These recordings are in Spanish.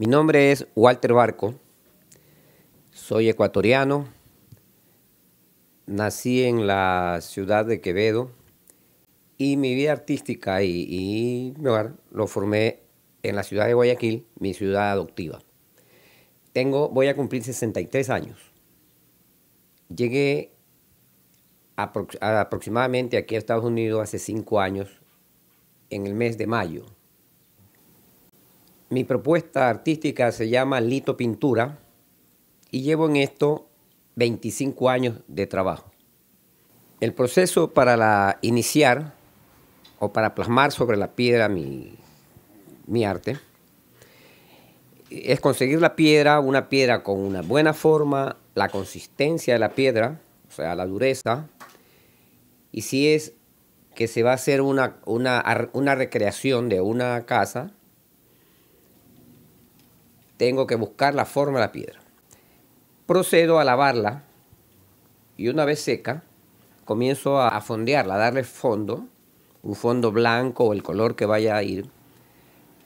Mi nombre es Walter Barco, soy ecuatoriano, nací en la ciudad de Quevedo y mi vida artística y, lo formé en la ciudad de Guayaquil, mi ciudad adoptiva. Tengo, voy a cumplir 63 años. Llegué aproximadamente aquí a Estados Unidos hace 5 años, en el mes de mayo mi propuesta artística se llama Lito Pintura y llevo en esto 25 años de trabajo. El proceso para iniciar o para plasmar sobre la piedra mi, arte es conseguir la piedra, una piedra con una buena forma, la consistencia de la piedra, o sea, la dureza, y si es que se va a hacer una, una recreación de una casa, tengo que buscar la forma de la piedra. Procedo a lavarla y una vez seca, comienzo a fondearla, a darle fondo, un fondo blanco o el color que vaya a ir,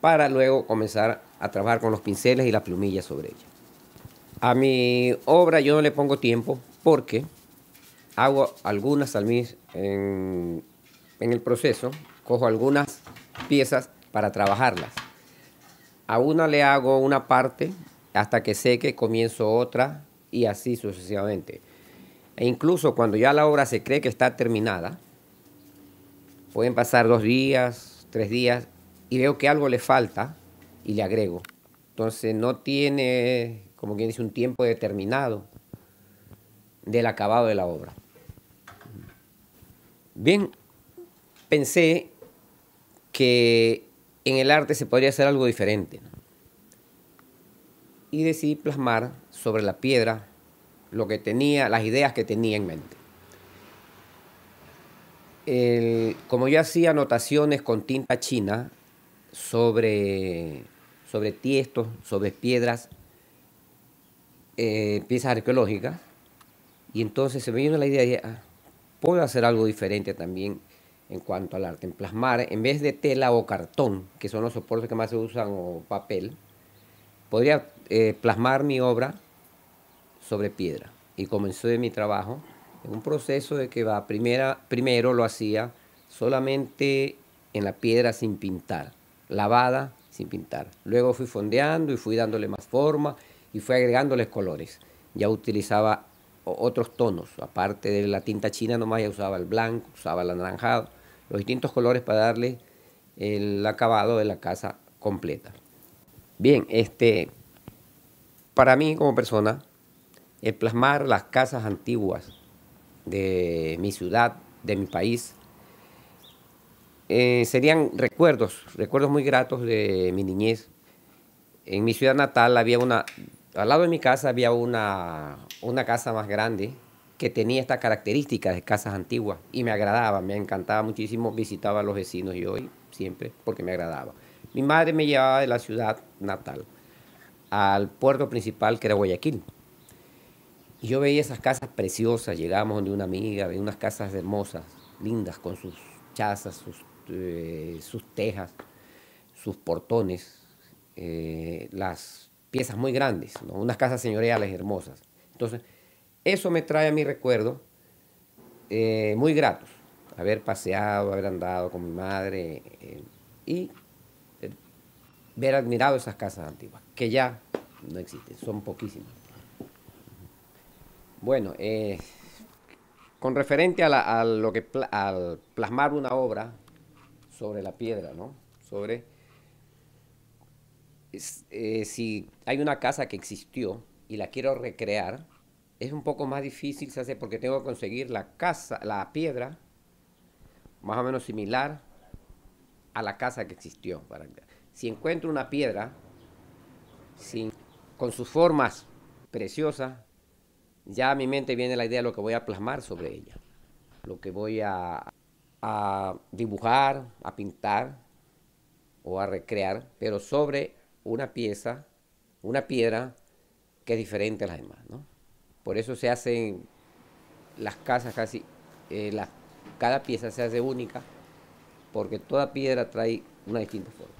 para luego comenzar a trabajar con los pinceles y la plumilla sobre ella. A mi obra yo no le pongo tiempo porque hago algunas en el proceso, cojo algunas piezas para trabajarlas. A una le hago una parte hasta que sé que comienzo otra y así sucesivamente. E incluso cuando ya la obra se cree que está terminada, pueden pasar dos días, tres días, y veo que algo le falta y le agrego. Entonces no tiene, como quien dice, un tiempo determinado del acabado de la obra. Bien, pensé que en el arte se podría hacer algo diferente. Y decidí plasmar sobre la piedra lo que tenía, las ideas que tenía en mente. como yo hacía anotaciones con tinta china sobre, sobre tiestos, sobre piedras, eh, piezas arqueológicas, y entonces se me vino la idea de, ah, puedo hacer algo diferente también en cuanto al arte, en plasmar, en vez de tela o cartón, que son los soportes que más se usan, o papel, podría eh, plasmar mi obra sobre piedra. Y comencé mi trabajo en un proceso de que va, primera, primero lo hacía solamente en la piedra sin pintar, lavada sin pintar. Luego fui fondeando y fui dándole más forma y fui agregándoles colores. Ya utilizaba otros tonos, aparte de la tinta china nomás ya usaba el blanco, usaba el anaranjado los distintos colores para darle el acabado de la casa completa. Bien, este, para mí como persona, el plasmar las casas antiguas de mi ciudad, de mi país, eh, serían recuerdos, recuerdos muy gratos de mi niñez. En mi ciudad natal había una, al lado de mi casa había una, una casa más grande que tenía esta característica de casas antiguas y me agradaba, me encantaba muchísimo, visitaba a los vecinos yo hoy siempre porque me agradaba. Mi madre me llevaba de la ciudad natal al puerto principal que era Guayaquil. Y yo veía esas casas preciosas, llegábamos donde una amiga, veía unas casas hermosas, lindas, con sus chazas, sus, eh, tejas, sus portones, eh, las piezas muy grandes, unas casas señoriales hermosas. Entonces, eso me trae a mi recuerdo eh, muy gratos. Haber paseado, haber andado con mi madre eh, y eh, ver admirado esas casas antiguas, que ya no existen, son poquísimas. Bueno, con referente a, lo que al plasmar una obra sobre la piedra, ¿no? Sobre si hay una casa que existió y la quiero recrear, es un poco más difícil, se hace porque tengo que conseguir la casa, la piedra, más o menos similar a la casa que existió. Si encuentro una piedra con sus formas preciosas, ya a mi mente viene la idea de lo que voy a plasmar sobre ella, lo que voy a, a dibujar, a pintar o a recrear, pero sobre una pieza, una piedra que es diferente a las demás, ¿no? Por eso se hacen las casas casi, eh, cada pieza se hace única, porque toda piedra trae una distinta forma.